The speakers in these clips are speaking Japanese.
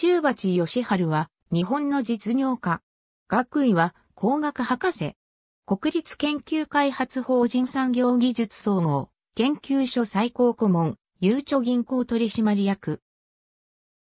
中鉢義春は日本の実業家。学位は工学博士。国立研究開発法人産業技術総合研究所最高顧問、ゆうちょ銀行取締役。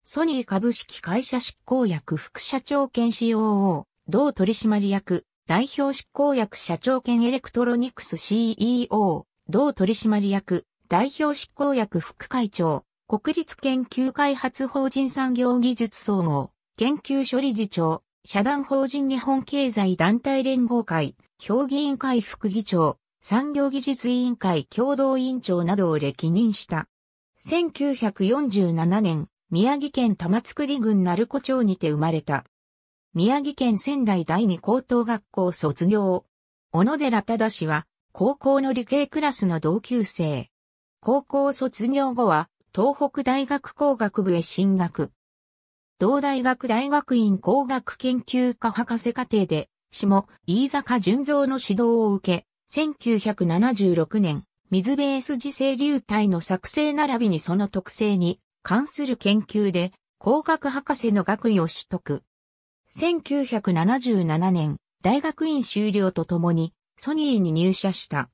ソニー株式会社執行役副社長兼 COO、同取締役、代表執行役社長兼エレクトロニクス CEO、同取締役、代表執行役副会長、国立研究開発法人産業技術総合、研究所理事長、社団法人日本経済団体連合会、評議員会副議長、産業技術委員会共同委員長などを歴任した。1947年、宮城県玉造郡鳴子町にて生まれた。宮城県仙台第二高等学校卒業。小野寺忠氏は、高校の理系クラスの同級生。高校卒業後は、東北大学工学部へ進学。同大学大学院工学研究科博士課程で、下、飯坂純造の指導を受け、1976年、水ベース自生流体の作成並びにその特性に関する研究で、工学博士の学位を取得。1977年、大学院修了とともに、ソニーに入社した。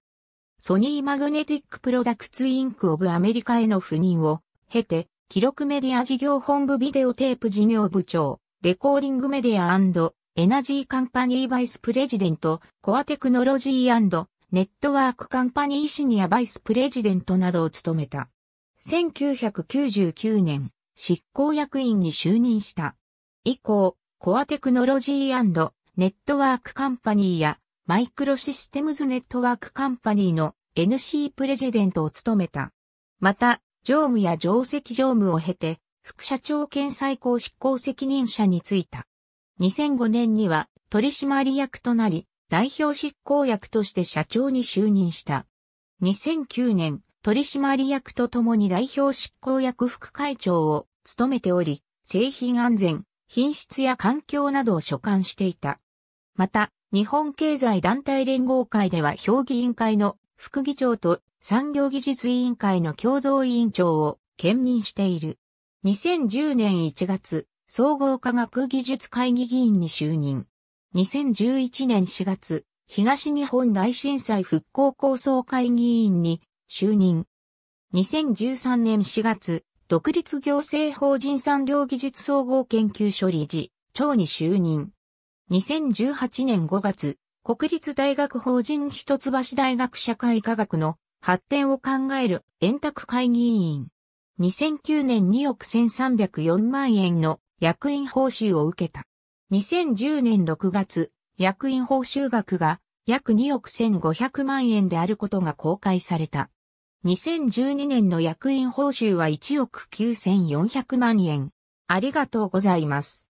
ソニーマグネティックプロダクツインクオブアメリカへの赴任を経て、記録メディア事業本部ビデオテープ事業部長、レコーディングメディアエナジーカンパニーバイスプレジデント、コアテクノロジーネットワークカンパニーシニアバイスプレジデントなどを務めた。1999年、執行役員に就任した。以降、コアテクノロジーネットワークカンパニーやマイクロシステムズネットワークカンパニーの NC プレジデントを務めた。また、常務や上席常務を経て、副社長兼最高執行責任者に就いた。2005年には取締役となり、代表執行役として社長に就任した。2009年、取締役とともに代表執行役副会長を務めており、製品安全、品質や環境などを所管していた。また、日本経済団体連合会では評議委員会の副議長と産業技術委員会の共同委員長を兼任している。2010年1月、総合科学技術会議議員に就任。2011年4月、東日本大震災復興構想会議員に就任。2013年4月、独立行政法人産業技術総合研究所理事、長に就任。2018年5月、国立大学法人一橋大学社会科学の発展を考える円卓会議員。2009年2億1304万円の役員報酬を受けた。2010年6月、役員報酬額が約2億1500万円であることが公開された。2012年の役員報酬は1億9400万円。ありがとうございます。